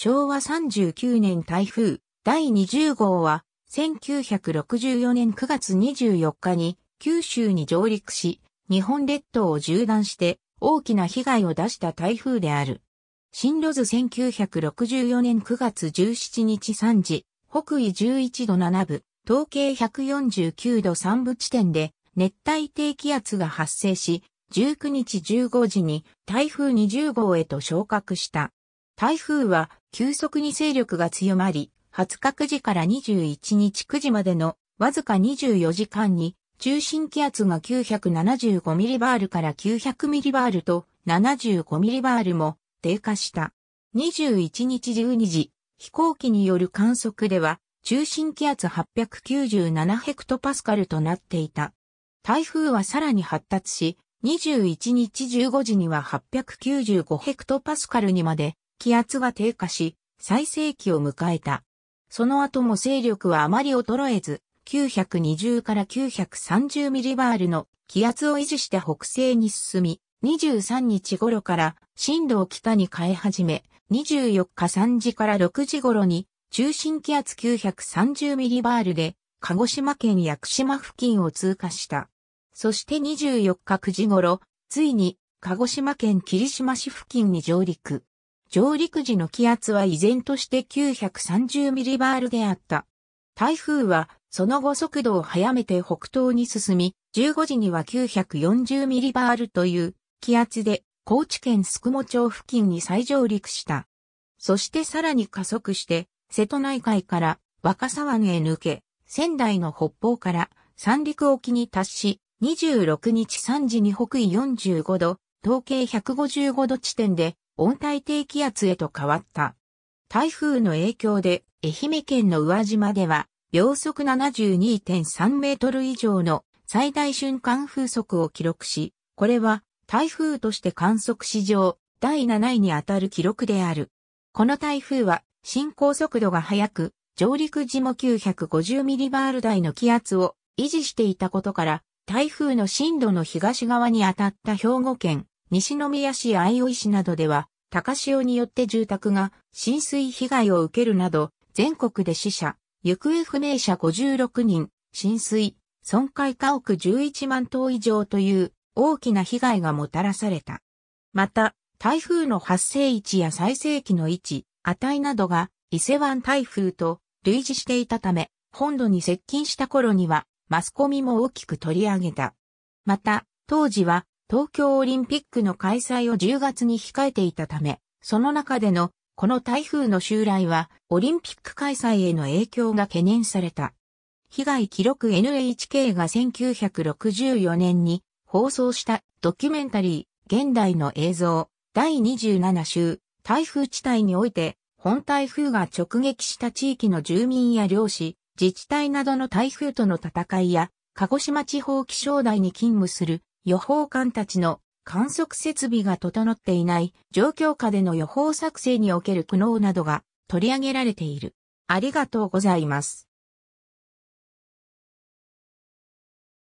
昭和39年台風第20号は、1964年9月24日に九州に上陸し、日本列島を縦断して大きな被害を出した台風である。進路図1964年9月17日3時、北緯11度7分、統計149度3部地点で熱帯低気圧が発生し、19日15時に台風20号へと昇格した。台風は急速に勢力が強まり、20日9時から21日9時までのわずか24時間に中心気圧が975ミリバールから900ミリバールと75ミリバールも低下した。21日12時、飛行機による観測では中心気圧897ヘクトパスカルとなっていた。台風はさらに発達し、21日15時には895ヘクトパスカルにまで気圧は低下し、最盛期を迎えた。その後も勢力はあまり衰えず、920から930ミリバールの気圧を維持して北西に進み、23日頃から進路を北に変え始め、24日3時から6時頃に中心気圧930ミリバールで鹿児島県屋久島付近を通過した。そして24日9時頃、ついに鹿児島県霧島市付近に上陸。上陸時の気圧は依然として930ミリバールであった。台風はその後速度を速めて北東に進み、15時には940ミリバールという気圧で高知県宿毛町付近に再上陸した。そしてさらに加速して、瀬戸内海から若狭湾へ抜け、仙台の北方から三陸沖に達し、26日3時に北緯45度、統計155度地点で温帯低気圧へと変わった。台風の影響で、愛媛県の宇和島では、秒速72.3メートル以上の最大瞬間風速を記録し、これは台風として観測史上第7位にあたる記録である。この台風は進行速度が速く、上陸時も950ミリバール台の気圧を維持していたことから、台風の進路の東側に当たった兵庫県、西宮市相生市などでは、高潮によって住宅が浸水被害を受けるなど、全国で死者、行方不明者56人、浸水、損壊家屋11万棟以上という大きな被害がもたらされた。また、台風の発生位置や最盛期の位置、値などが伊勢湾台風と類似していたため、本土に接近した頃にはマスコミも大きく取り上げた。また、当時は東京オリンピックの開催を10月に控えていたため、その中でのこの台風の襲来はオリンピック開催への影響が懸念された。被害記録 NHK が1964年に放送したドキュメンタリー現代の映像第27週台風地帯において本台風が直撃した地域の住民や漁師、自治体などの台風との戦いや鹿児島地方気象台に勤務する予報官たちの観測設備が整っていない状況下での予報作成における苦悩などが取り上げられている。ありがとうございます。